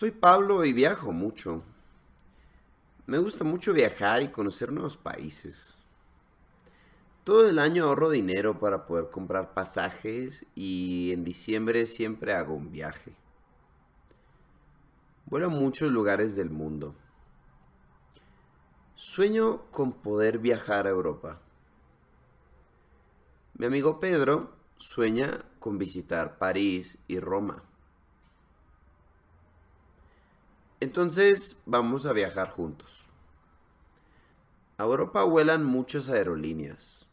Soy Pablo y viajo mucho. Me gusta mucho viajar y conocer nuevos países. Todo el año ahorro dinero para poder comprar pasajes y en diciembre siempre hago un viaje. Vuelo a muchos lugares del mundo. Sueño con poder viajar a Europa. Mi amigo Pedro sueña con visitar París y Roma. Entonces vamos a viajar juntos. A Europa vuelan muchas aerolíneas.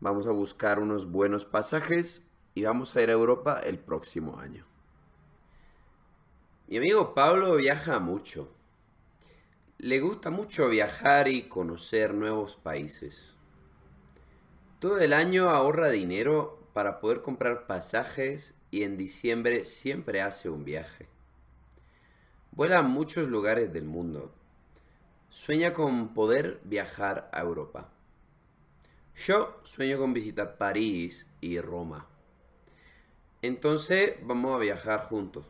Vamos a buscar unos buenos pasajes y vamos a ir a Europa el próximo año. Mi amigo Pablo viaja mucho. Le gusta mucho viajar y conocer nuevos países. Todo el año ahorra dinero para poder comprar pasajes y en diciembre siempre hace un viaje. Vuela a muchos lugares del mundo. Sueña con poder viajar a Europa. Yo sueño con visitar París y Roma. Entonces vamos a viajar juntos.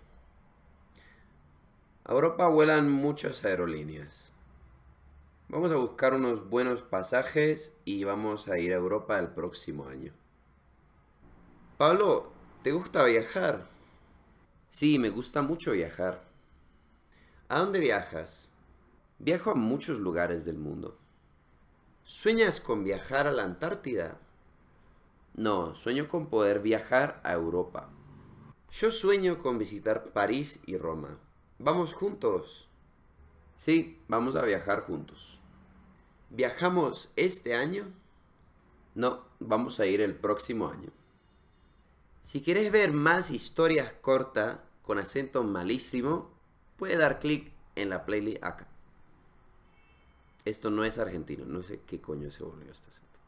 A Europa vuelan muchas aerolíneas. Vamos a buscar unos buenos pasajes y vamos a ir a Europa el próximo año. Pablo, ¿te gusta viajar? Sí, me gusta mucho viajar. ¿A dónde viajas? Viajo a muchos lugares del mundo. ¿Sueñas con viajar a la Antártida? No, sueño con poder viajar a Europa. Yo sueño con visitar París y Roma. ¿Vamos juntos? Sí, vamos a viajar juntos. ¿Viajamos este año? No, vamos a ir el próximo año. Si quieres ver más historias cortas con acento malísimo, puede dar clic en la playlist acá. Esto no es argentino, no sé qué coño se volvió este acento.